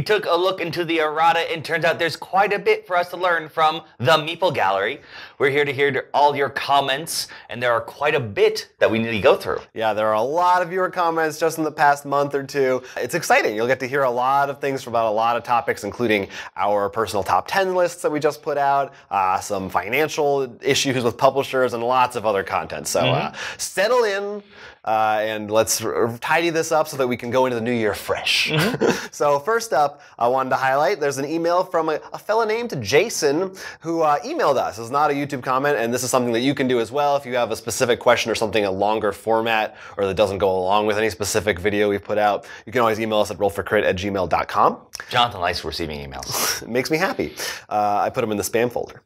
We took a look into the errata and turns out there's quite a bit for us to learn from the Meeple Gallery. We're here to hear all your comments and there are quite a bit that we need to go through. Yeah, there are a lot of your comments just in the past month or two. It's exciting. You'll get to hear a lot of things about a lot of topics, including our personal top 10 lists that we just put out, uh, some financial issues with publishers, and lots of other content. So mm -hmm. uh, settle in uh, and let's tidy this up so that we can go into the new year fresh. Mm -hmm. so first up, I wanted to highlight there's an email from a, a named Jason who uh, emailed us. It's not a YouTube comment, and this is something that you can do as well if you have a specific question or something a longer format or that doesn't go along with any specific video we've put out. You can always email us at rollforcrit at gmail.com. Jonathan likes receiving emails. it makes me happy. Uh, I put them in the spam folder.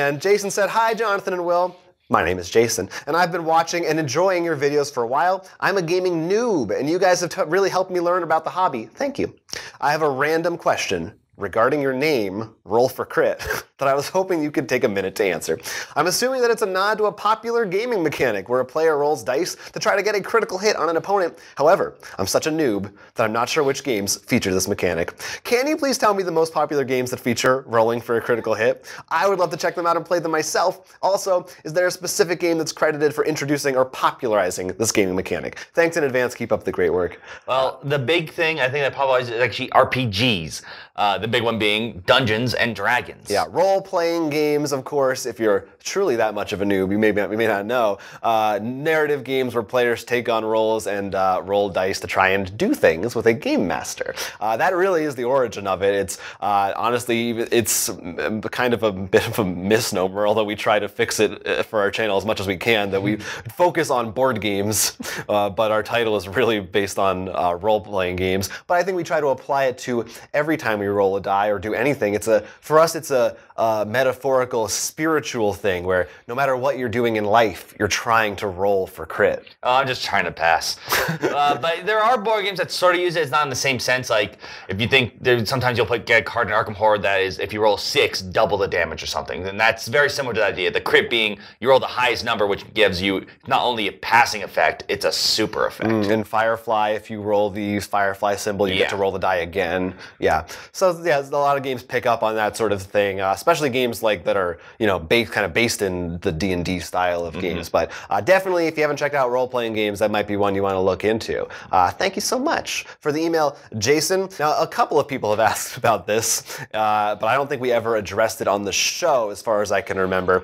And Jason said, "Hi, Jonathan and Will." My name is Jason, and I've been watching and enjoying your videos for a while. I'm a gaming noob, and you guys have really helped me learn about the hobby. Thank you. I have a random question regarding your name, roll for crit, that I was hoping you could take a minute to answer. I'm assuming that it's a nod to a popular gaming mechanic where a player rolls dice to try to get a critical hit on an opponent. However, I'm such a noob that I'm not sure which games feature this mechanic. Can you please tell me the most popular games that feature rolling for a critical hit? I would love to check them out and play them myself. Also, is there a specific game that's credited for introducing or popularizing this gaming mechanic? Thanks in advance. Keep up the great work. Well, the big thing I think that popularizes is actually RPGs. Uh, the big one being Dungeons and Dragons. Yeah, role playing games, of course. If you're truly that much of a noob, you may not, you may not know. Uh, narrative games where players take on roles and uh, roll dice to try and do things with a game master. Uh, that really is the origin of it. It's uh, honestly, it's um, kind of a bit of a misnomer, although we try to fix it for our channel as much as we can, that we focus on board games, but our title is really based on role playing games. But I think we try to apply it to every time we we roll a die or do anything. It's a for us, it's a, a metaphorical, spiritual thing where no matter what you're doing in life, you're trying to roll for crit. Oh, I'm just trying to pass. uh, but there are board games that sort of use it. It's not in the same sense. Like if you think there, sometimes you'll put, get a card in Arkham Horror that is if you roll six, double the damage or something. And that's very similar to the idea. The crit being you roll the highest number, which gives you not only a passing effect, it's a super effect. Mm, Firefly, if you roll the Firefly symbol, you yeah. get to roll the die again. Yeah. So yeah, a lot of games pick up on that sort of thing, uh, especially games like that are you know based, kind of based in the D and D style of mm -hmm. games. But uh, definitely, if you haven't checked out role playing games, that might be one you want to look into. Uh, thank you so much for the email, Jason. Now a couple of people have asked about this, uh, but I don't think we ever addressed it on the show, as far as I can remember.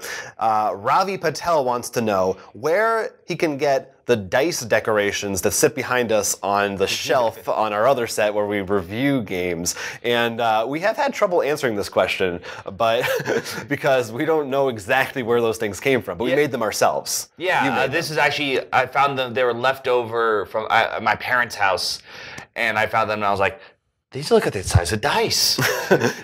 Uh, Ravi Patel wants to know where he can get the dice decorations that sit behind us on the shelf on our other set where we review games. And uh, we have had trouble answering this question, but because we don't know exactly where those things came from, but we yeah. made them ourselves. Yeah, uh, this is actually, I found them, they were left over from I, uh, my parents' house, and I found them and I was like, these look at the size of dice.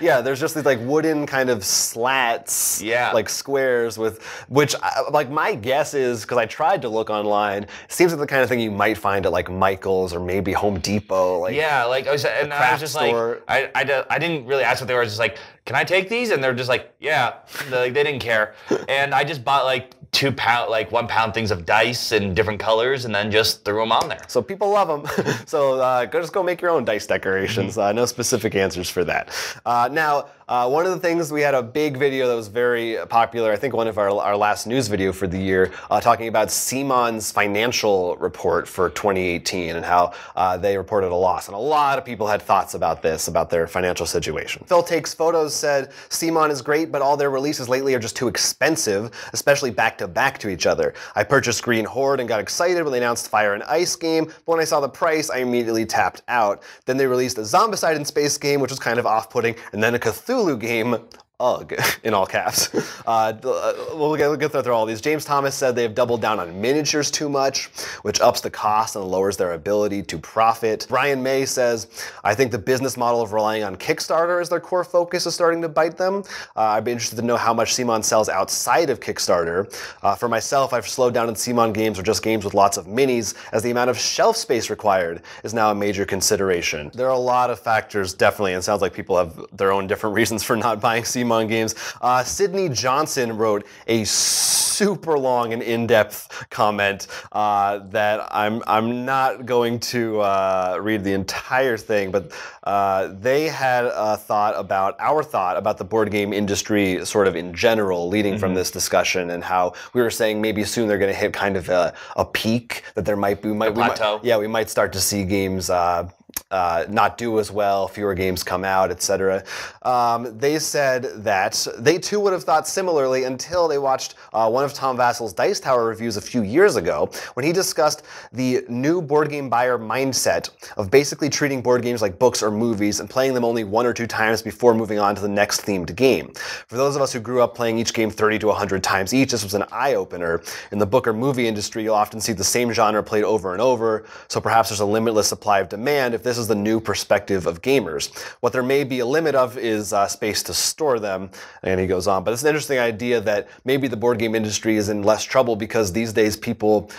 yeah, there's just these like wooden kind of slats, yeah. like squares with which uh, like my guess is because I tried to look online, seems like the kind of thing you might find at like Michaels or maybe Home Depot. Like yeah, like I was, and I was just store. like I, I, I didn't really ask what they were. I was just like, can I take these? And they're just like, yeah, like they didn't care, and I just bought like two pound, like one pound things of dice in different colors, and then just threw them on there. So people love them. so uh, go just go make your own dice decorations. Mm -hmm. uh, no specific answers for that. Uh, now uh, one of the things we had a big video that was very popular, I think one of our, our last news video for the year, uh, talking about Simon's financial report for 2018 and how uh, they reported a loss. And a lot of people had thoughts about this, about their financial situation. Phil Takes Photos said, Simon is great, but all their releases lately are just too expensive, especially back to back to each other. I purchased Green Horde and got excited when they announced Fire and Ice game, but when I saw the price, I immediately tapped out. Then they released a Zombicide in Space game, which was kind of off putting, and then a Cthulhu Cthulhu game UG in all caps. Uh, uh we'll, get, we'll get through all these. James Thomas said they've doubled down on miniatures too much, which ups the cost and lowers their ability to profit. Brian May says, I think the business model of relying on Kickstarter as their core focus is starting to bite them. Uh, I'd be interested to know how much Simon sells outside of Kickstarter. Uh, for myself, I've slowed down on Simon games or just games with lots of minis, as the amount of shelf space required is now a major consideration. There are a lot of factors, definitely, and sounds like people have their own different reasons for not buying Simon Pokemon games. Uh, Sydney Johnson wrote a super long and in-depth comment uh, that I'm I'm not going to uh, read the entire thing, but uh, they had a thought about our thought about the board game industry sort of in general, leading mm -hmm. from mm-hmm. this discussion and how we were saying maybe soon they're going to hit kind of a, a peak that there might be might, we might yeah we might start to see games uh, uh, not do as well, fewer games come out, etc. Um, they said that they too would have thought similarly until they watched uh, one of Tom Vassell's Dice Tower reviews a few years ago when he discussed the new board game buyer mindset of basically treating board games like books or movies and playing them only one or two times before moving on to the next themed game. For those of us who grew up playing each game 30 to 100 times each, this was an eye opener. In the book or movie industry, you'll often see the same genre played over and over, so perhaps there's a limitless supply of demand if this is the new perspective of gamers. What there may be a limit of is uh, space to store them, and he goes on. But it's an interesting idea that maybe the board game industry is in less trouble because these days people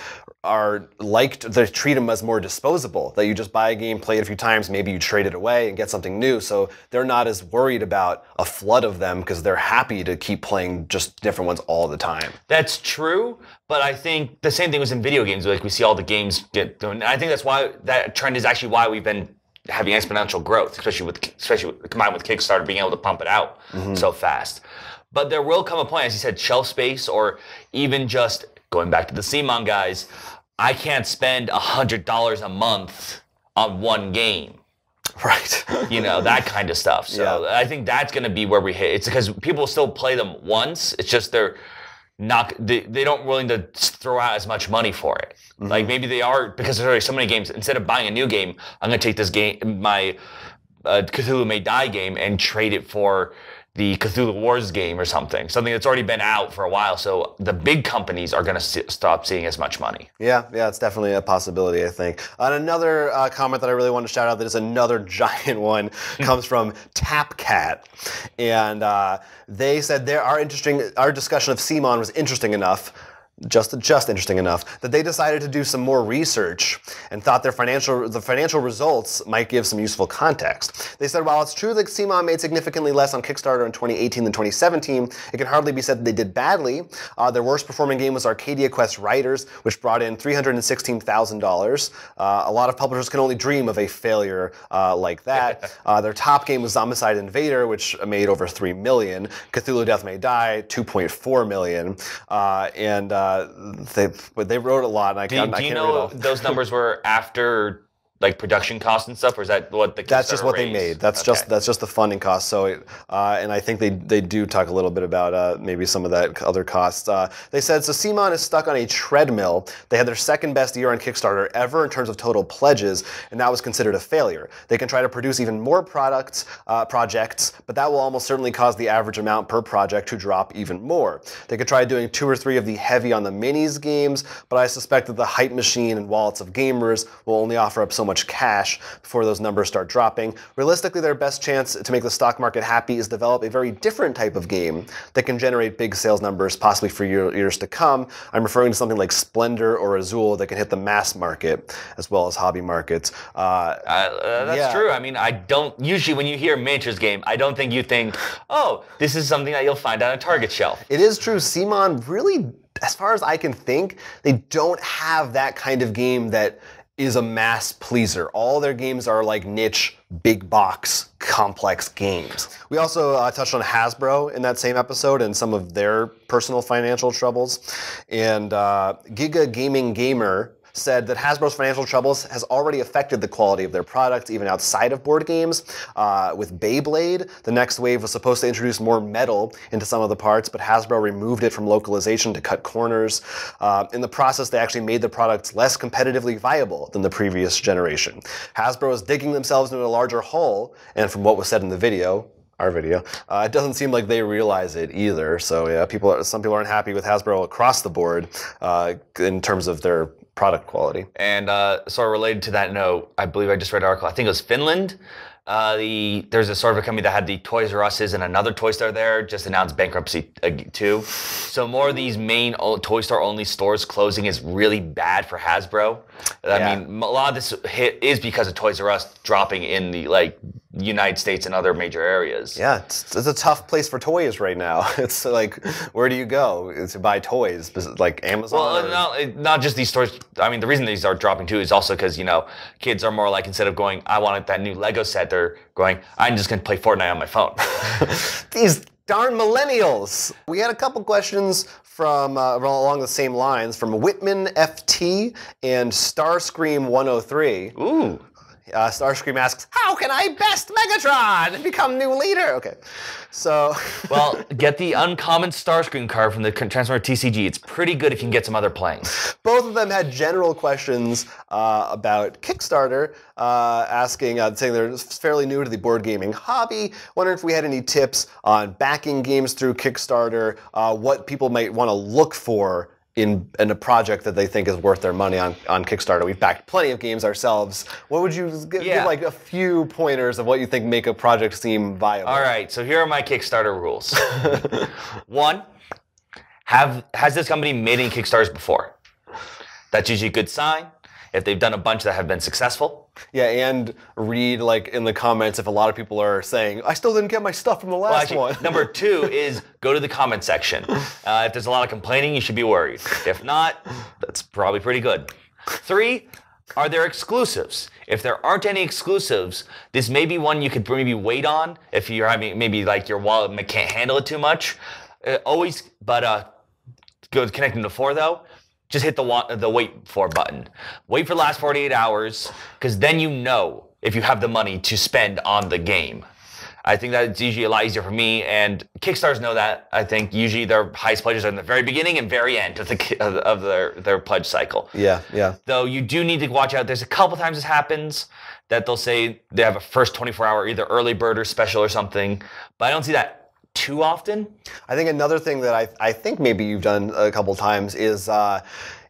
are liked they treat them as more disposable that you just buy a game play it a few times maybe you trade it away and get something new so they're not as worried about a flood of them because they're happy to keep playing just different ones all the time that's true but i think the same thing was in video games like we see all the games get done i think that's why that trend is actually why we've been having exponential growth especially with especially combined with kickstarter being able to pump it out mm-hmm. so fast but there will come a point, as you said, shelf space, or even just going back to the CMON guys, I can't spend $100 a month on one game. Right. you know, that kind of stuff. So yeah. I think that's going to be where we hit. It's because people still play them once. It's just they're not, they, they don't willing to throw out as much money for it. Mm-hmm. Like maybe they are, because there's already so many games, instead of buying a new game, I'm going to take this game, my uh, Cthulhu May Die game, and trade it for the Cthulhu Wars game or something, something that's already been out for a while. So the big companies are going to st- stop seeing as much money. Yeah, yeah, it's definitely a possibility, I think. And another uh, comment that I really want to shout out that is another giant one hmm. comes from Tapcat. And uh, they said there, our, interesting, our discussion of CMON was interesting enough just just interesting enough that they decided to do some more research and thought their financial the financial results might give some useful context. They said while it's true that CMON made significantly less on Kickstarter in 2018 than 2017, it can hardly be said that they did badly. Uh, their worst performing game was Arcadia Quest Riders, which brought in $316,000. Uh, a lot of publishers can only dream of a failure uh, like that. Uh, their top game was Zombicide Invader, which made over three million. Cthulhu Death May Die, 2.4 million, uh, and they they wrote a lot, and I, do, I, do I can't. Do you know those numbers were after like production costs and stuff, or is that what the that's just what raised? they made. That's okay. just that's just the funding cost. So, it, uh, and I think they they do talk a little bit about uh, maybe some of that other costs. Uh, they said so. CMON is stuck on a treadmill. They had their second best year on Kickstarter ever in terms of total pledges, and that was considered a failure. They can try to produce even more products uh, projects, but that will almost certainly cause the average amount per project to drop even more. They could try doing two or three of the heavy on the minis games, but I suspect that the hype machine and wallets of gamers will only offer up so much cash before those numbers start dropping. Realistically, their best chance to make the stock market happy is develop a very different type of game that can generate big sales numbers possibly for years to come. I'm referring to something like Splendor or Azul that can hit the mass market as well as hobby markets. Uh, uh, that's yeah. true. I mean, I don't usually when you hear miniatures game, I don't think you think, oh, this is something that you'll find on a Target shelf. It is true. Simon really as far as I can think, they don't have that kind of game that is a mass pleaser. All their games are like niche, big box, complex games. We also uh, touched on Hasbro in that same episode and some of their personal financial troubles. And uh, Giga Gaming Gamer said that Hasbro's financial troubles has already affected the quality of their products, even outside of board games. Uh, with Beyblade, the next wave was supposed to introduce more metal into some of the parts, but Hasbro removed it from localization to cut corners. Uh, in the process, they actually made the products less competitively viable than the previous generation. Hasbro is digging themselves into a larger hole, and from what was said in the video, our video. Uh, it doesn't seem like they realize it either. So yeah, people are, some people aren't happy with Hasbro across the board uh, in terms of their product quality. And uh, sort of related to that note, I believe I just read an article. I think it was Finland. Uh, the there's a sort of a company that had the Toys R Us's and another Toy Store there just announced bankruptcy uh, too. So more of these main Toy Store only stores closing is really bad for Hasbro. I yeah. mean, a lot of this hit is because of Toys R Us dropping in the like United States and other major areas. Yeah, it's, it's, a tough place for toys right now. It's like, where do you go to buy toys? Like Amazon? Well, or... not, not just these stores. I mean, the reason these are dropping too is also because, you know, kids are more like, instead of going, I want that new Lego set, they're going, I'm just going to play Fortnite on my phone. these darn millennials. We had a couple questions from uh, along the same lines from Whitman FT and Starscream 103. Ooh. Uh, Starscream asks, "How can I best Megatron and become new leader?" Okay, so. well, get the uncommon Starscream card from the Transformer TCG. It's pretty good if you can get some other planes. Both of them had general questions uh, about Kickstarter, uh, asking, uh, saying they're fairly new to the board gaming hobby, wondering if we had any tips on backing games through Kickstarter, uh, what people might want to look for in, in a project that they think is worth their money on, on Kickstarter. We've backed plenty of games ourselves. What would you give, yeah. give like a few pointers of what you think make a project seem viable? All right, so here are my Kickstarter rules. One, have has this company made any Kickstarters before? That's usually a good sign. If they've done a bunch that have been successful, yeah, and read like in the comments if a lot of people are saying, I still didn't get my stuff from the last well, actually, one. number two is go to the comment section. Uh, if there's a lot of complaining, you should be worried. If not, that's probably pretty good. Three, are there exclusives? If there aren't any exclusives, this may be one you could maybe wait on if you're having maybe like your wallet can't handle it too much. Uh, always, but uh, go connecting to four though just hit the wa- the wait for button. Wait for the last 48 hours because then you know if you have the money to spend on the game. I think that it's usually a lot easier for me, and Kickstarters know that. I think usually their highest pledges are in the very beginning and very end of the of their their pledge cycle. Yeah, yeah. Though you do need to watch out. There's a couple times this happens that they'll say they have a first 24 hour either early bird or special or something, but I don't see that too often. I think another thing that I, I think maybe you've done a couple times is uh,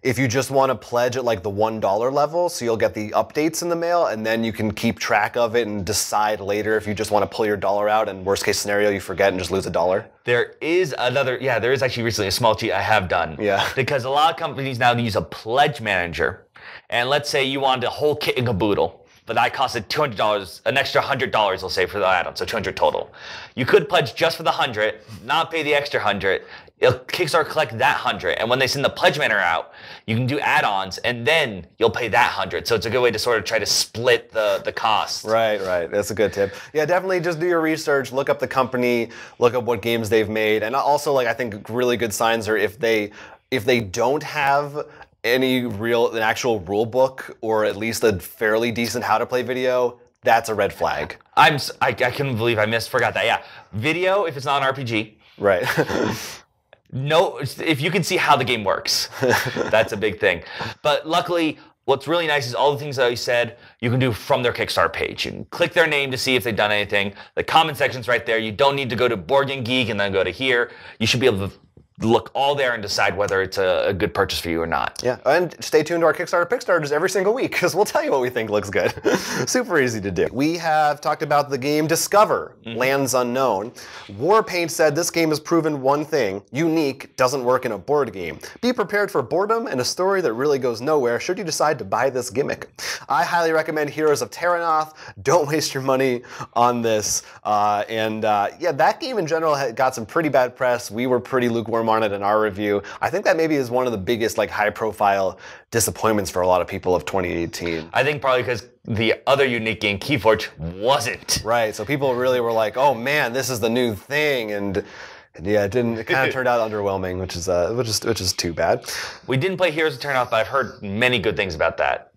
if you just want to pledge at like the $1 level, so you'll get the updates in the mail and then you can keep track of it and decide later if you just want to pull your dollar out and worst case scenario, you forget and just lose a dollar. There is another, yeah, there is actually recently a small cheat I have done. Yeah. Because a lot of companies now use a pledge manager. And let's say you want a whole kit and caboodle but that costed $200, an extra $100, dollars we'll say, for the add-on, so 200 total. You could pledge just for the 100, not pay the extra 100. It'll Kickstarter collect that 100, and when they send the pledge manner out, you can do add-ons, and then you'll pay that 100. So it's a good way to sort of try to split the, the cost. Right, right. That's a good tip. Yeah, definitely just do your research, look up the company, look up what games they've made, and also, like, I think really good signs are if they if they don't have any real, an actual rule book or at least a fairly decent how to play video, that's a red flag. I'm, I, I can not believe I missed, forgot that. Yeah. Video, if it's not an RPG. Right. no, if you can see how the game works, that's a big thing. But luckily, what's really nice is all the things that I said you can do from their Kickstarter page. You can click their name to see if they've done anything. The comment section's right there. You don't need to go to Board Geek and then go to here. You should be able to look all there and decide whether it's a, a, good purchase for you or not. Yeah, and stay tuned to our Kickstarter pick every single week because we'll tell you what we think looks good. Super easy to do. We have talked about the game Discover, mm -hmm. Lands Unknown. Warpaint said this game has proven one thing, unique, doesn't work in a board game. Be prepared for boredom and a story that really goes nowhere should you decide to buy this gimmick. I highly recommend Heroes of Terranoth. Don't waste your money on this. Uh, and uh, yeah, that game in general got some pretty bad press. We were pretty lukewarm on it in our review. I think that maybe is one of the biggest like high profile disappointments for a lot of people of 2018. I think probably because the other unique game, Keyforge, wasn't. Right. So people really were like, oh man, this is the new thing. And yeah, it didn't. It kind of turned out underwhelming, which is uh, which is which is too bad. We didn't play Heroes of Turnoff, but I've heard many good things about that.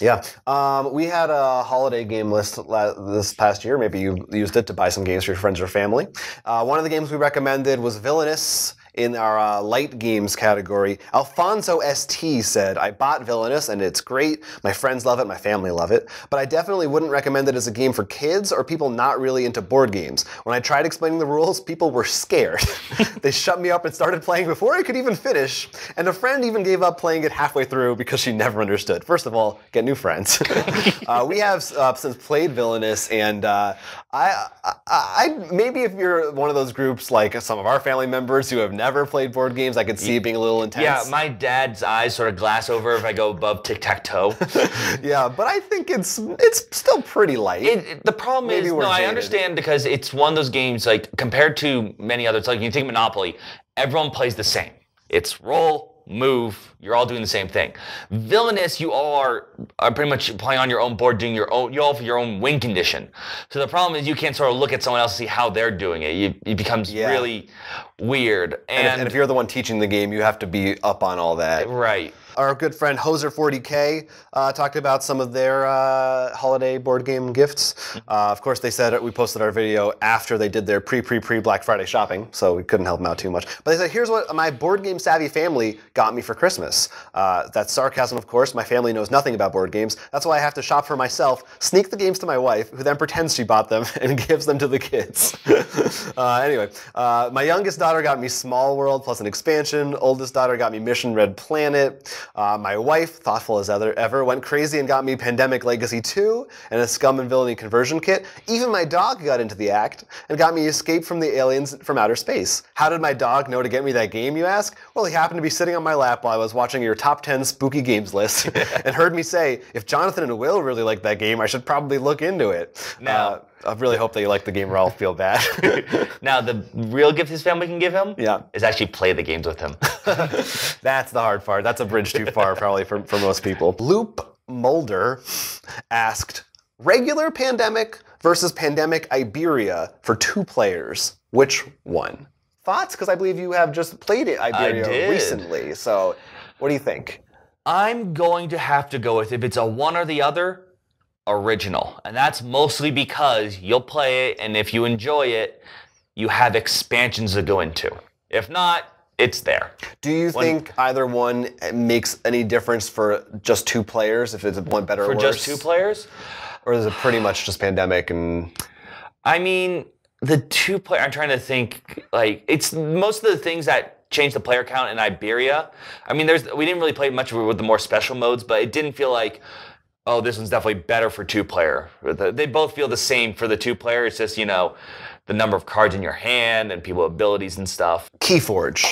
Yeah, um, we had a holiday game list this past year. Maybe you used it to buy some games for your friends or family. Uh, one of the games we recommended was Villainous in our uh, light games category, Alfonso ST said, I bought Villainous and it's great. My friends love it, my family love it, but I definitely wouldn't recommend it as a game for kids or people not really into board games. When I tried explaining the rules, people were scared. they shut me up and started playing before I could even finish, and a friend even gave up playing it halfway through because she never understood. First of all, get new friends. uh, we have uh, since played Villainous, and uh, I, I, I, maybe if you're one of those groups like some of our family members who have never never played board games, I could see it being a little intense. Yeah, my dad's eyes sort of glass over if I go above tic tac toe. yeah, but I think it's it's still pretty light. It, it, the problem Maybe is, no, jaded. I understand because it's one of those games like compared to many others. Like you think Monopoly, everyone plays the same. It's roll, move, you're all doing the same thing. Villainous, you all are, are pretty much playing on your own board, doing your own, you all have your own win condition. So the problem is you can't sort of look at someone else and see how they're doing it. You, it becomes yeah. really weird. And, and if, and if you're the one teaching the game, you have to be up on all that. Right our good friend Hoser40k uh, talked about some of their uh, holiday board game gifts. Uh, of course, they said we posted our video after they did their pre pre pre Black Friday shopping, so we couldn't help them out too much. But they said, "Here's what my board game savvy family got me for Christmas." Uh, that's sarcasm, of course. My family knows nothing about board games. That's why I have to shop for myself, sneak the games to my wife, who then pretends she bought them and gives them to the kids. uh, anyway, uh, my youngest daughter got me Small World plus an expansion. Oldest daughter got me Mission Red Planet. Uh, my wife, thoughtful as ever, went crazy and got me Pandemic Legacy 2 and a Scum and Villainy conversion kit. Even my dog got into the act and got me Escape from the Aliens from Outer Space. How did my dog know to get me that game, you ask? Well, he happened to be sitting on my lap while I was watching watching your top 10 spooky games list and heard me say, if Jonathan and Will really like that game, I should probably look into it. Now, uh, I really hope that you like the game or I'll feel bad. now, the real gift his family can give him yeah. is actually play the games with him. That's the hard part. That's a bridge too far, probably, for, for most people. Loop Mulder asked, regular pandemic versus pandemic Iberia for two players. Which one? Thoughts? Because I believe you have just played it Iberia recently. So what do you think? I'm going to have to go with if it's a one or the other, original. And that's mostly because you'll play it, and if you enjoy it, you have expansions to go into. If not, it's there. Do you when, think either one makes any difference for just two players? If it's one better for just two players, or is it pretty much just pandemic and? I mean, the two player. I'm trying to think. Like, it's most of the things that Change the player count in Iberia. I mean, there's we didn't really play much with the more special modes, but it didn't feel like oh, this one's definitely better for two player. They both feel the same for the two player. It's just, you know, the number of cards in your hand and people abilities and stuff. Keyforge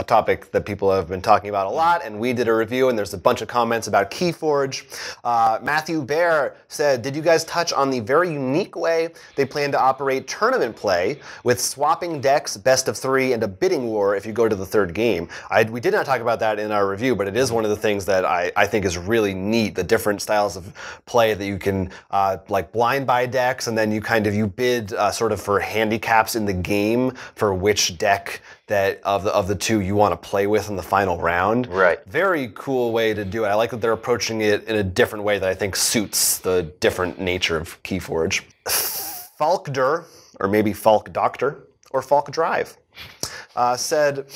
a topic that people have been talking about a lot, and we did a review, and there's a bunch of comments about Keyforge. Uh, Matthew Bear said, Did you guys touch on the very unique way they plan to operate tournament play with swapping decks, best of three, and a bidding war if you go to the third game? I, we did not talk about that in our review, but it is one of the things that I, I think is really neat the different styles of play that you can, uh, like, blind buy decks, and then you kind of you bid uh, sort of for handicaps in the game for which deck that of the, of the two you want to play with in the final round. Right. Very cool way to do it. I like that they're approaching it in a different way that I think suits the different nature of Keyforge. Falkdr, or maybe Falk Doctor, or Falk Drive. Uh, said,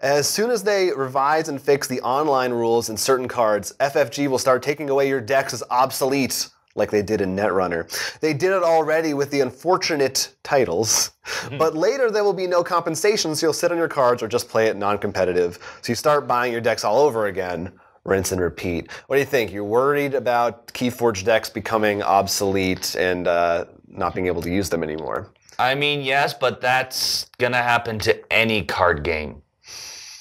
as soon as they revise and fix the online rules in certain cards, FFG will start taking away your decks as obsolete like they did in Netrunner. They did it already with the unfortunate titles, hmm. but later there will be no compensation, so you'll sit on your cards or just play it non competitive. So you start buying your decks all over again, rinse and repeat. What do you think? You're worried about Keyforge decks becoming obsolete and uh, not being able to use them anymore? I mean, yes, but that's going to happen to any card game.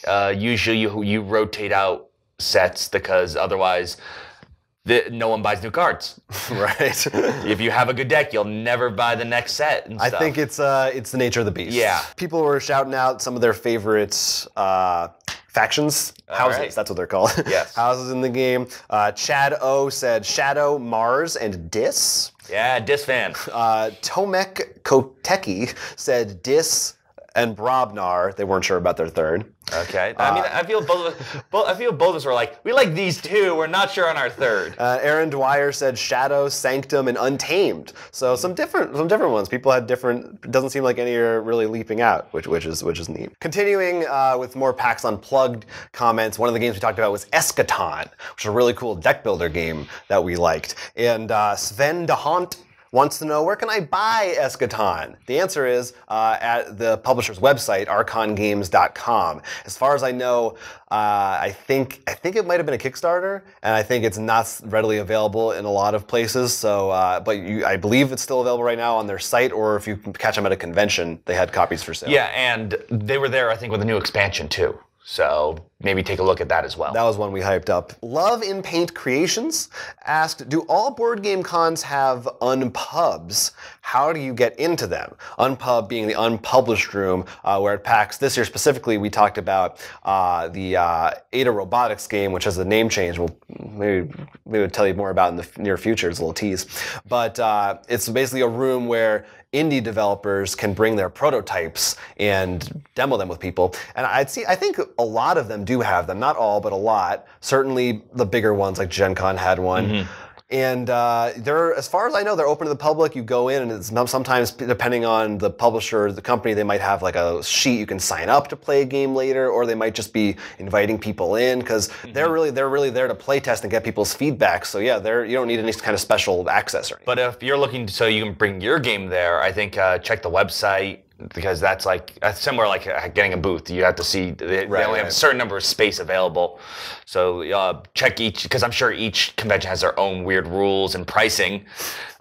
Uh, usually you, you rotate out sets because otherwise no one buys new cards, right? if you have a good deck, you'll never buy the next set. I think it's uh, it's the nature of the beast. Yeah, people were shouting out some of their favorites. Uh, factions, All houses, right. that's what they're called. Yes. houses in the game. Uh, Chad O said Shadow, Mars, and Dis. Yeah, Dis fan. Uh, Tomek Koteki said Dis, and Brobnar. They weren't sure about their third. Okay. I mean, uh, I feel both. Of, I feel both of us were like, we like these two. We're not sure on our third. Uh, Aaron Dwyer said Shadow, Sanctum, and Untamed. So some different, some different ones. People had different. Doesn't seem like any are really leaping out, which which is which is neat. Continuing uh, with more PAX Unplugged comments. One of the games we talked about was Eschaton, which is a really cool deck builder game that we liked. And uh, Sven DeHaunt wants to know where can I buy Eschaton? The answer is uh, at the publisher's website, archongames.com. As far as I know, uh, I think I think it might have been a Kickstarter, and I think it's not readily available in a lot of places. So, uh, but you, I believe it's still available right now on their site, or if you catch them at a convention, they had copies for sale. Yeah, and they were there, I think, with a new expansion too. So maybe take a look at that as well. That was one we hyped up. Love in Paint Creations asked, do all board game cons have unpubs? How do you get into them? Unpub being the unpublished room uh, where it packs. This year specifically, we talked about uh, the uh, Ada Robotics game, which has a name change. We'll maybe, maybe we'll tell you more about in the near future. It's a little tease. But uh, it's basically a room where indie developers can bring their prototypes and demo them with people. And I'd see, I think a lot of them do have them, not all, but a lot. Certainly the bigger ones like Gen Con had one. Mm-hmm. And uh, they're, as far as I know, they're open to the public. You go in, and it's sometimes depending on the publisher, the company, they might have like a sheet you can sign up to play a game later, or they might just be inviting people in because mm-hmm. they're really they're really there to play test and get people's feedback. So yeah, they're you don't need any kind of special access or anything. But if you're looking, so you can bring your game there. I think uh, check the website because that's like that's similar like uh, getting a booth. You have to see they, right, they only have a certain number of space available. So uh, check each because I'm sure each convention has their own weird rules and pricing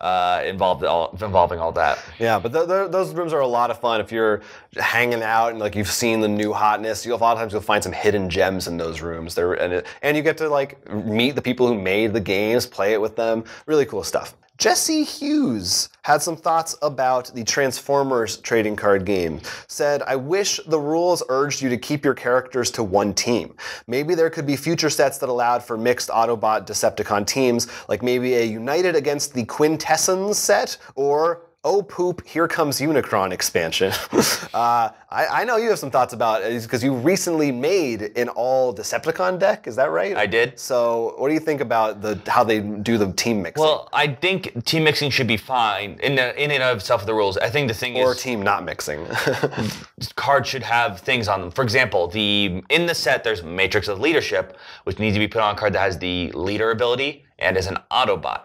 uh, involved all, involving all that. Yeah, but those rooms are a lot of fun if you're hanging out and like you've seen the new hotness. You'll, a lot of times you'll find some hidden gems in those rooms. There and it, and you get to like meet the people who made the games, play it with them. Really cool stuff. Jesse Hughes had some thoughts about the Transformers trading card game. Said, I wish the rules urged you to keep your characters to one team. Maybe there could be future sets that allowed for mixed Autobot Decepticon teams, like maybe a United against the Quintessence set or oh poop, here comes Unicron expansion. uh, I, I, know you have some thoughts about it uh, because you recently made an all Decepticon deck. Is that right? I did. So, what do you think about the how they do the team mixing? Well, I think team mixing should be fine in the, in and of itself of the rules. I think the thing or is or team not mixing. cards should have things on them. For example, the in the set there's Matrix of Leadership, which needs to be put on a card that has the leader ability and is an Autobot.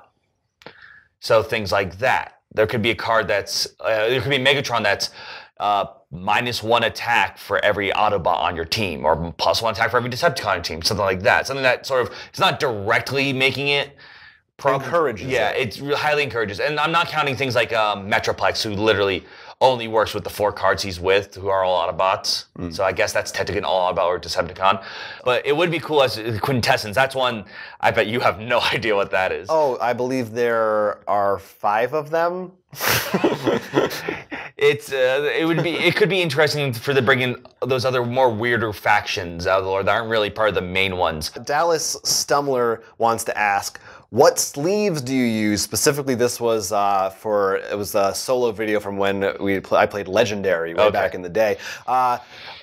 So things like that there could be a card that's uh, there could be Megatron that's uh, minus one attack for every Autobot on your team, or plus one attack for every Decepticon on your team, something like that. Something that sort of it's not directly making it. Prob- encourages. Yeah, it. it's highly encourages, and I'm not counting things like um, Metroplex, who literally only works with the four cards he's with, who are all Autobots. Mm. So I guess that's technically an all Autobot or Decepticon. But it would be cool as quintessence. That's one I bet you have no idea what that is. Oh, I believe there are five of them. it's uh, it would be it could be interesting for the bringing those other more weirder factions out of the lore that aren't really part of the main ones. Dallas Stumler wants to ask, what sleeves do you use? Specifically, this was uh, for it was a solo video from when we I played Legendary way okay. back in the day. Uh,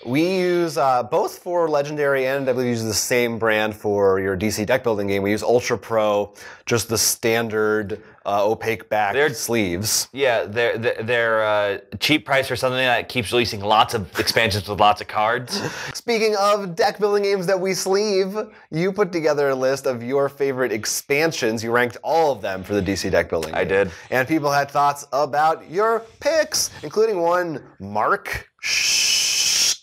we use uh, both for Legendary and I believe use the same brand for your DC deck building game. We use Ultra Pro, just the standard uh, opaque back they're, sleeves. Yeah, they're they're uh, cheap price for something that keeps releasing lots of expansions with lots of cards. Speaking of deck building games that we sleeve, you put together a list of your favorite expansions. You ranked all of them for the DC deck building. I game. did, and people had thoughts about your picks, including one Mark. Shh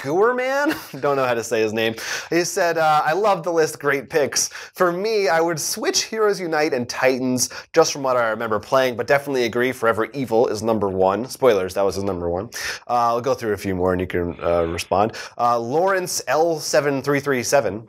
man, don't know how to say his name, he said, uh, I love the list, great picks. For me, I would switch Heroes Unite and Titans just from what I remember playing, but definitely agree Forever Evil is number one. Spoilers, that was his number one. Uh, I'll go through a few more and you can uh, respond. Uh, Lawrence L7337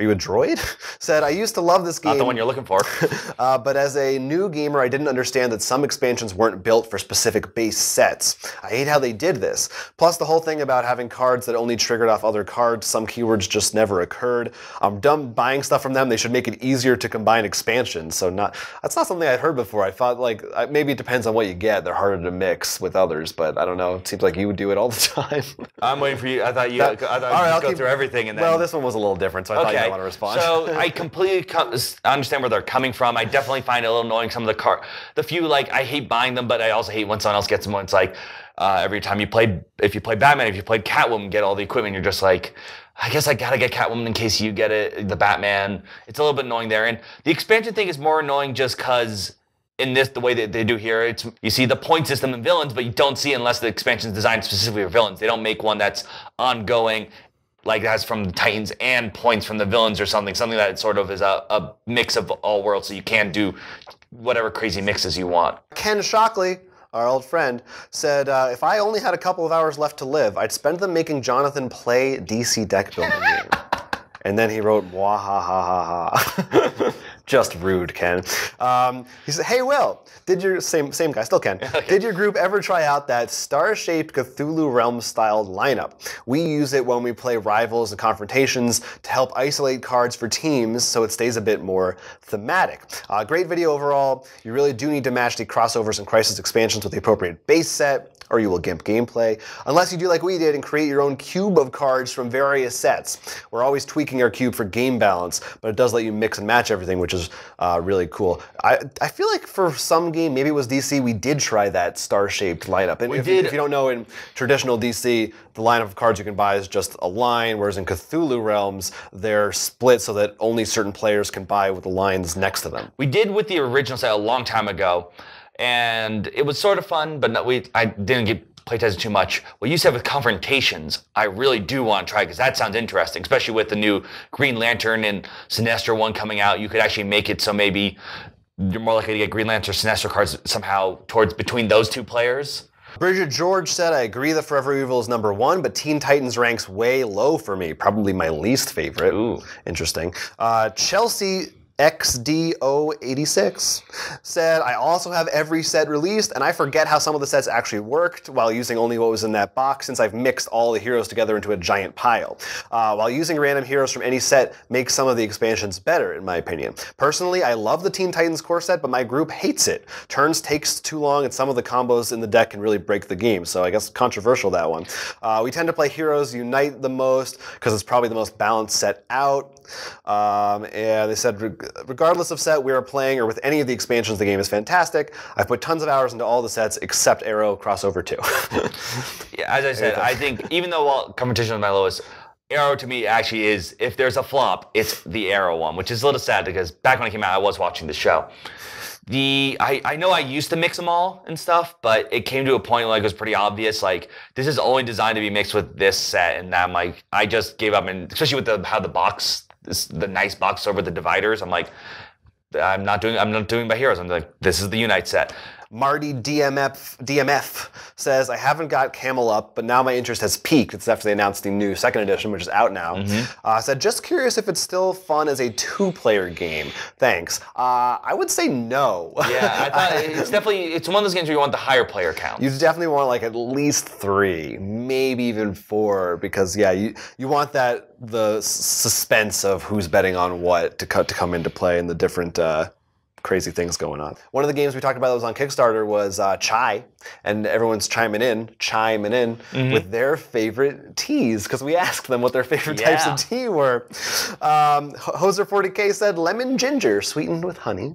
are you a droid? said, I used to love this game. Not the one you're looking for. uh, but as a new gamer, I didn't understand that some expansions weren't built for specific base sets. I hate how they did this. Plus, the whole thing about having cards that only triggered off other cards, some keywords just never occurred. I'm dumb buying stuff from them. They should make it easier to combine expansions. So, not that's not something I'd heard before. I thought, like, maybe it depends on what you get. They're harder to mix with others, but I don't know. It seems like you would do it all the time. I'm waiting for you. I thought you, that, I thought go keep, through everything and then. Well, this one was a little different, so I okay, thought you I want to respond. so I completely understand where they're coming from. I definitely find it a little annoying some of the car, the few like I hate buying them, but I also hate when someone else gets them. When it's like uh, every time you play, if you play Batman, if you play Catwoman, get all the equipment. You're just like, I guess I gotta get Catwoman in case you get it. The Batman, it's a little bit annoying there. And the expansion thing is more annoying just because in this the way that they do here it's you see the point system in villains but you don't see unless the expansion is designed specifically for villains they don't make one that's ongoing like that's from the Titans and points from the villains or something, something that sort of is a, a mix of all worlds, so you can do whatever crazy mixes you want. Ken Shockley, our old friend, said, uh, if I only had a couple of hours left to live, I'd spend them making Jonathan play DC deck building. and then he wrote, wahahaha. just rude, Ken. Um, he said, "Hey, Will, did your same same guy still Ken? okay. Did your group ever try out that star-shaped Cthulhu Realm-style lineup? We use it when we play rivals and confrontations to help isolate cards for teams, so it stays a bit more thematic. Uh, great video overall. You really do need to match the crossovers and crisis expansions with the appropriate base set." Or you will gimp gameplay, unless you do like we did and create your own cube of cards from various sets. We're always tweaking our cube for game balance, but it does let you mix and match everything, which is is uh, really cool. I, I feel like for some game, maybe it was DC, we did try that star-shaped lineup. And we if, did. if you don't know, in traditional DC, the lineup of cards you can buy is just a line, whereas in Cthulhu Realms, they're split so that only certain players can buy with the lines next to them. We did with the original set a long time ago, and it was sort of fun, but no, we I didn't get playtest too much. What you said with confrontations, I really do want to try because that sounds interesting, especially with the new Green Lantern and Sinestro one coming out. You could actually make it so maybe you're more likely to get Green Lantern Sinestro cards somehow towards between those two players. Bridget George said, I agree that Forever Evil is number one, but Teen Titans ranks way low for me. Probably my least favorite. Ooh. Interesting. Uh, Chelsea XDO86 said, I also have every set released, and I forget how some of the sets actually worked while using only what was in that box since I've mixed all the heroes together into a giant pile. Uh, while using random heroes from any set makes some of the expansions better, in my opinion. Personally, I love the Teen Titans core set, but my group hates it. Turns takes too long, and some of the combos in the deck can really break the game, so I guess controversial that one. Uh, we tend to play Heroes Unite the most, because it's probably the most balanced set out. Um, and they said regardless of set we are playing or with any of the expansions, the game is fantastic. I've put tons of hours into all the sets except Arrow Crossover 2. yeah, as I said, I think even though while competition is my lowest, Arrow to me actually is, if there's a flop, it's the Arrow one, which is a little sad because back when it came out, I was watching the show. The I, I know I used to mix them all and stuff, but it came to a point like it was pretty obvious. Like this is only designed to be mixed with this set, and that I'm like I just gave up, and especially with the how the box this, the nice box over the dividers. I'm like, I'm not doing I'm not doing my heroes. I'm like, this is the Unite set. Marty DMF, DMF says, I haven't got Camel up, but now my interest has peaked. It's after they announced the new second edition, which is out now. Mm-hmm. Uh, said, just curious if it's still fun as a two player game. Thanks. Uh, I would say no. Yeah, it's definitely, it's one of those games where you want the higher player count. You definitely want like at least three, maybe even four, because yeah, you, you want that, the suspense of who's betting on what to, cut, to come into play and the different, uh, crazy things going on. One of the games we talked about that was on Kickstarter was uh, Chai, and everyone's chiming in, chiming in mm-hmm. with their favorite teas because we asked them what their favorite yeah. types of tea were. Um, Hoser40k said lemon ginger sweetened with honey.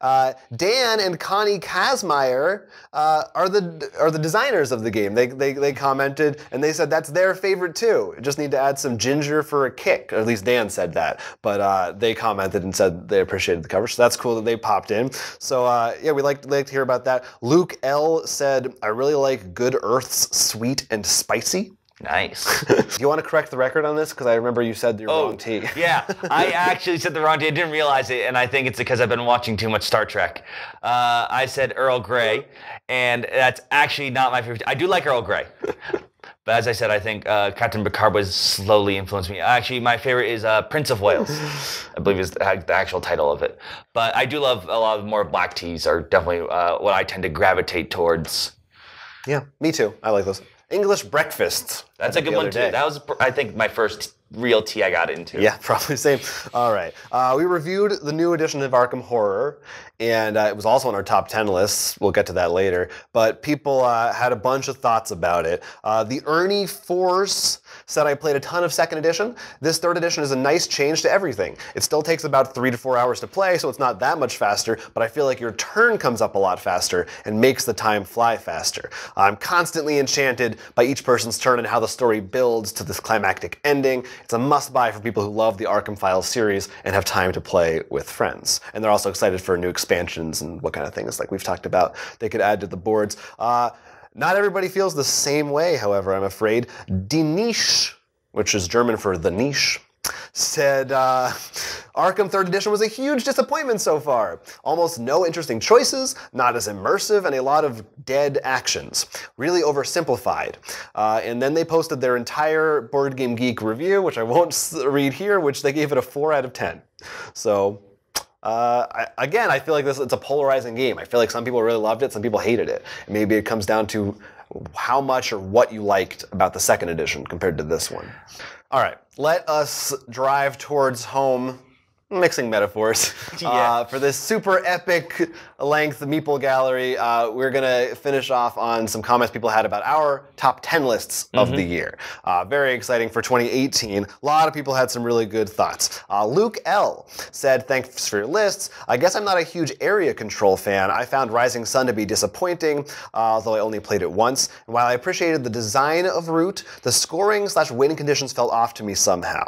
Uh, Dan and Connie Kazmaier uh, are the are the designers of the game. They, they they commented and they said that's their favorite too. Just need to add some ginger for a kick. Or at least Dan said that. But uh, they commented and said they appreciated the cover. So that's cool that they popped in. So uh, yeah, we like like to hear about that. Luke L said I really like Good Earth's sweet and spicy. Nice. Do you want to correct the record on this? Because I remember you said the oh, wrong T. yeah, I actually said the wrong T. I didn't realize it, and I think it's because I've been watching too much Star Trek. Uh, I said Earl Grey, and that's actually not my favorite. I do like Earl Grey. But as I said, I think uh, Captain Picard was slowly influenced me. Actually, my favorite is uh, Prince of Wales, I believe is the, the actual title of it. But I do love a lot of more black teas are definitely uh, what I tend to gravitate towards. Yeah, me too. I like those. English breakfasts. That's a good one too. Day. That was, I think, my first real tea I got into. Yeah, probably same. All right, uh, we reviewed the new edition of Arkham Horror, and uh, it was also on our top ten lists. We'll get to that later. But people uh, had a bunch of thoughts about it. Uh, the Ernie Force said I played a ton of second edition. This third edition is a nice change to everything. It still takes about three to four hours to play, so it's not that much faster, but I feel like your turn comes up a lot faster and makes the time fly faster. I'm constantly enchanted by each person's turn and how the story builds to this climactic ending. It's a must buy for people who love the Arkham Files series and have time to play with friends. And they're also excited for new expansions and what kind of things like we've talked about they could add to the boards. Uh, not everybody feels the same way, however, I'm afraid. Die which is German for the niche, said uh, Arkham 3rd Edition was a huge disappointment so far. Almost no interesting choices, not as immersive, and a lot of dead actions. Really oversimplified. Uh, and then they posted their entire Board Game Geek review, which I won't read here, which they gave it a 4 out of 10. So uh, I, again, I feel like this it's a polarizing game. I feel like some people really loved it, some people hated it. Maybe it comes down to how much or what you liked about the second edition compared to this one. All right, let us drive towards home mixing metaphors yeah. uh, for this super epic length meeple gallery, uh, we're going to finish off on some comments people had about our top 10 lists of mm-hmm. the year. Uh, very exciting for 2018. A lot of people had some really good thoughts. Uh, Luke L said, Thanks for your lists. I guess I'm not a huge area control fan. I found Rising Sun to be disappointing, uh, although I only played it once. And while I appreciated the design of Root, the scoring slash win conditions felt off to me somehow.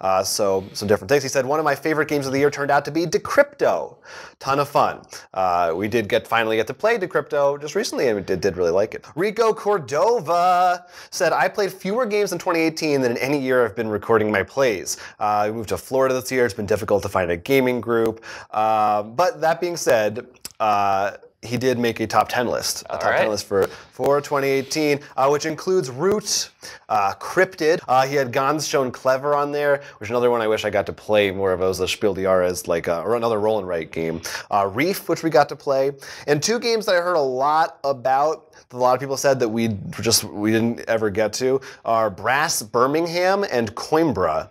Uh, so, some different things. He said, One of my favorite games of the year turned out to be Decrypto. Ton of fun. Uh, uh, we did get finally get to play Decrypto just recently, and we did, did really like it. Rico Cordova said, "I played fewer games in 2018 than in any year I've been recording my plays. Uh, I moved to Florida this year. It's been difficult to find a gaming group, uh, but that being said." Uh, he did make a top 10 list, a All top right. 10 list for, for 2018, uh, which includes Root, uh, Cryptid. Uh, he had Gons Shown Clever on there, which another one I wish I got to play more of. It was the Spiel des Jahres, like, uh, or another roll and write game. Uh, Reef, which we got to play. And two games that I heard a lot about, a lot of people said that we just we didn't ever get to, are Brass Birmingham and Coimbra.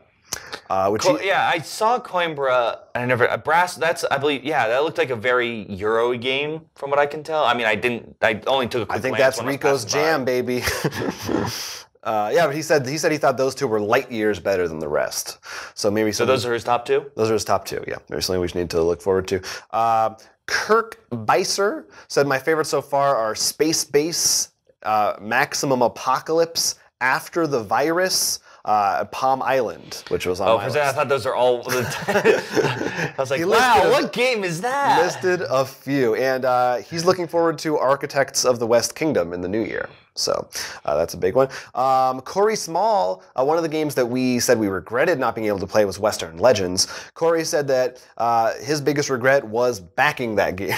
Uh, which Co- he, yeah, I saw Coimbra. I never uh, brass. That's I believe. Yeah, that looked like a very Euro game from what I can tell. I mean, I didn't. I only took a quick. I think that's Rico's jam, by. baby. uh, yeah, but he said he said he thought those two were light years better than the rest. So maybe so. Those are his top two. Those are his top two. Yeah, there's something we need to look forward to. Uh, Kirk Beiser said my favorites so far are Space Base, uh, Maximum Apocalypse, After the Virus, uh, Palm Island, which was on. Oh, list. I thought those are all. I was like, wow, a, what game is that? Listed a few, and uh, he's looking forward to Architects of the West Kingdom in the new year. So uh, that's a big one. Um, Corey Small, uh, one of the games that we said we regretted not being able to play was Western Legends. Corey said that uh, his biggest regret was backing that game.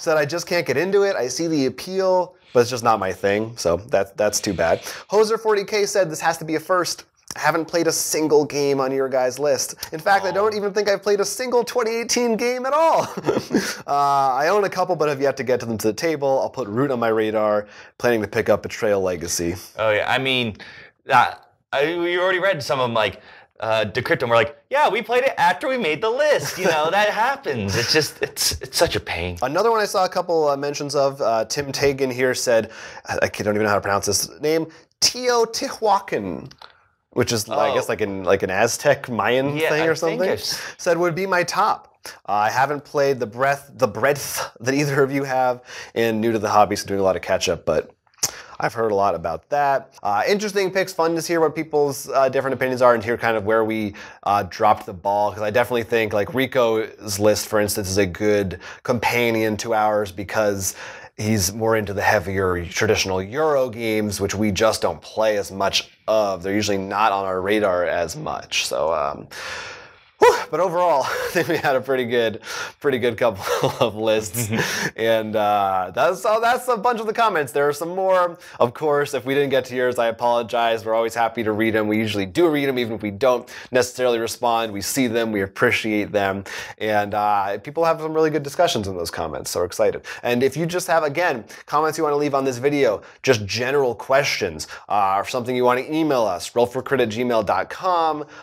said, I just can't get into it. I see the appeal but it's just not my thing. So that that's too bad. Hoser40k said this has to be a first. I haven't played a single game on your guys' list. In fact, Aww. I don't oh. even think I've played a single 2018 game at all. uh, I own a couple, but have yet to get to them to the table. I'll put Root on my radar, planning to pick up Betrayal Legacy. Oh yeah, I mean, uh, I, we already read some of them like uh, Decrypt, and we're like, yeah, we played it after we made the list. You know, that happens. It's just, it's it's such a pain. Another one I saw a couple uh, mentions of, uh, Tim Tagan here said, I, I don't even know how to pronounce this name, Teotihuacan. Which is, oh. I guess, oh. like an like an Aztec Mayan yeah, thing or I something. Said would be my top. Uh, I haven't played the breadth, the breadth that either of you have, and new to the hobby, so doing a lot of catch up. But I've heard a lot about that. Uh, interesting picks, fun to hear what people's uh, different opinions are and hear kind of where we uh, dropped the ball. Because I definitely think like Rico's list, for instance, is a good companion to ours because he's more into the heavier traditional Euro games, which we just don't play as much of. They're usually not on our radar as much. So. Um, but overall, I think we had a pretty good, pretty good couple of lists, and uh, that's oh, that's a bunch of the comments. There are some more, of course. If we didn't get to yours, I apologize. We're always happy to read them. We usually do read them, even if we don't necessarily respond. We see them, we appreciate them, and uh, people have some really good discussions in those comments. So we're excited. And if you just have again comments you want to leave on this video, just general questions uh, or something you want to email us, rolforcrit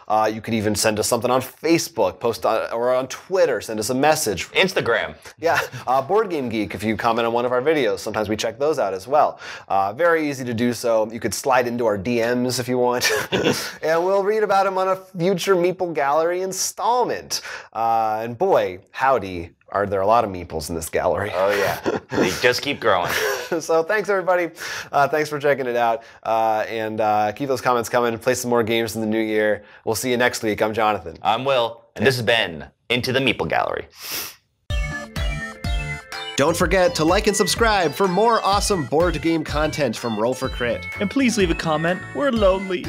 Uh, you could even send us something on Facebook Facebook, post on, or on Twitter, send us a message. Instagram. Yeah, uh, Board Game Geek, if you comment on one of our videos, sometimes we check those out as well. Uh, very easy to do so. You could slide into our DMs if you want, and we'll read about them on a future Meeple Gallery installment. Uh, and boy, howdy, are there a lot of meeples in this gallery? Oh yeah, they just keep growing. so thanks everybody, uh, thanks for checking it out, uh, and uh, keep those comments coming. Play some more games in the new year. We'll see you next week. I'm Jonathan. I'm Will, and this has been Into the Meeple Gallery. Don't forget to like and subscribe for more awesome board game content from Roll for Crit. And please leave a comment. We're lonely.